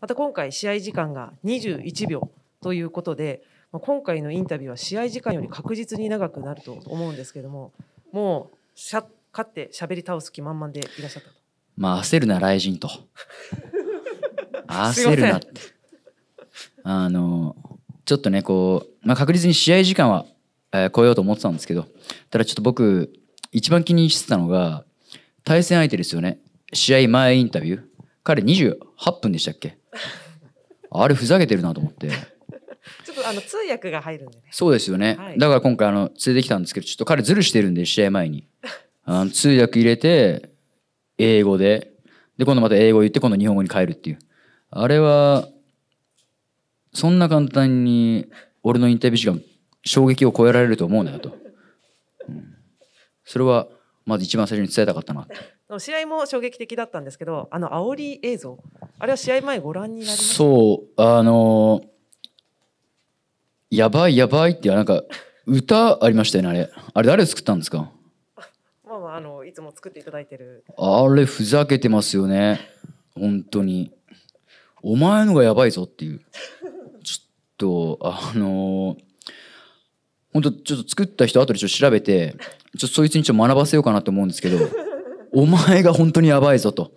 また今回試合時間が21秒ということで今回のインタビューは試合時間より確実に長くなると思うんですけどももうしゃ勝って喋り倒す気満々でいらっしゃったとまあ焦るな雷神と 焦るなってあのちょっとねこう、まあ、確実に試合時間は、えー、超えようと思ってたんですけどただちょっと僕一番気にしてたのが対戦相手ですよね試合前インタビュー彼28分でしたっけあれふざけてるなと思って。ちょっとあの通訳が入るんでね。そうですよね。はい、だから今回あの連れてきたんですけど、ちょっと彼ずるしてるんで試合前に。あの通訳入れて英語で、で今度また英語言って今度日本語に変えるっていう。あれはそんな簡単に俺のインタビュー時間衝撃を超えられると思うなよと。うん、それはまず一番最初に伝えたかったなって。試合も衝撃的だったんですけど、あの煽り映像、あれは試合前ご覧になりましたそう、あのー、やばいやばいってなんか 歌ありましたよねあれ。あれ誰作ったんですか。まあまああのいつも作っていただいてる。あれふざけてますよね。本当に。お前のがやばいぞっていう。ちょっとあのー本当ちょっと作った人後でちょっと調べてちょっとそいつにちょっと学ばせようかなと思うんですけどお前が本当にやばいぞと。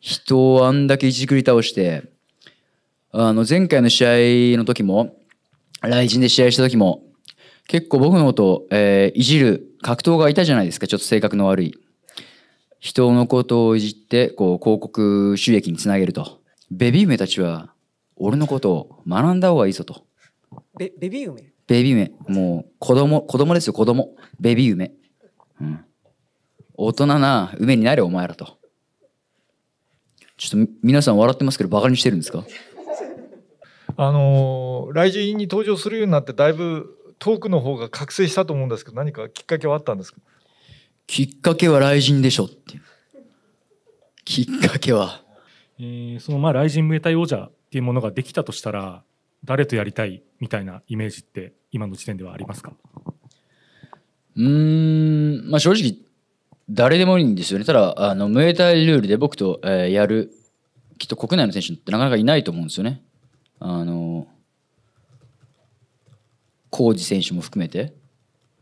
人をあんだけいじくり倒して、あの、前回の試合の時も、雷神で試合した時も、結構僕のこと、えー、いじる格闘がいたじゃないですか、ちょっと性格の悪い。人のことをいじって、こう、広告収益につなげると。ベビー梅たちは、俺のことを学んだ方がいいぞと。ベベビー梅ベビー梅。もう、子供、子供ですよ、子供。ベビー梅。うん。大人な梅になれお前らと。ちょっと皆さん笑ってますけどバカにしてるんですかあのー、来人に登場するようになってだいぶトークの方が覚醒したと思うんですけど何かきっかけはあったんですかきっかけは雷神でしょっていうきっかけは、えー、そのまあ雷神無栄王者っていうものができたとしたら誰とやりたいみたいなイメージって今の時点ではありますかうんまあ正直誰でもいいんですよね。ただ、あのムエタイルールで僕と、えーやる、きっと国内の選手ってなかなかいないと思うんですよね。あの、浩二選手も含めて。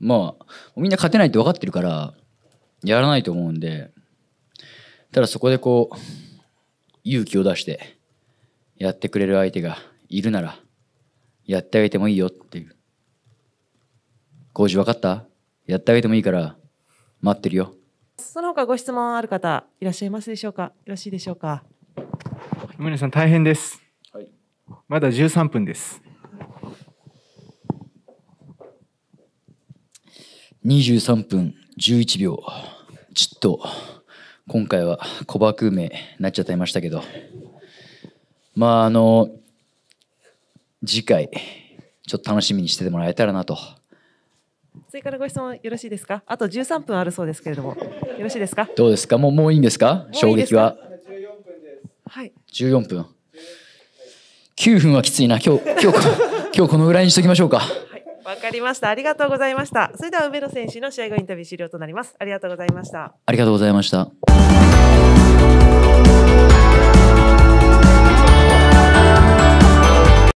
まあ、みんな勝てないって分かってるから、やらないと思うんで、ただそこでこう、勇気を出して、やってくれる相手がいるなら、やってあげてもいいよっていう。浩二分かったやってあげてもいいから、待ってるよ。その他ご質問ある方いらっしゃいますでしょうか。よろしいでしょうか。梅野さん大変です。はい、まだ13分です。23分11秒。ちょっと今回は小爆名なっちゃってましたけど、まああの次回ちょっと楽しみにしててもらえたらなと。追加のご質問よろしいですかあと13分あるそうですけれどもよろしいですかどうですかもうもういいんですか衝撃ははい14分9分はきついな今日今日今日このぐらいにしときましょうかわ、はい、かりましたありがとうございましたそれでは梅野選手の試合後インタビュー終了となりますありがとうございましたありがとうございました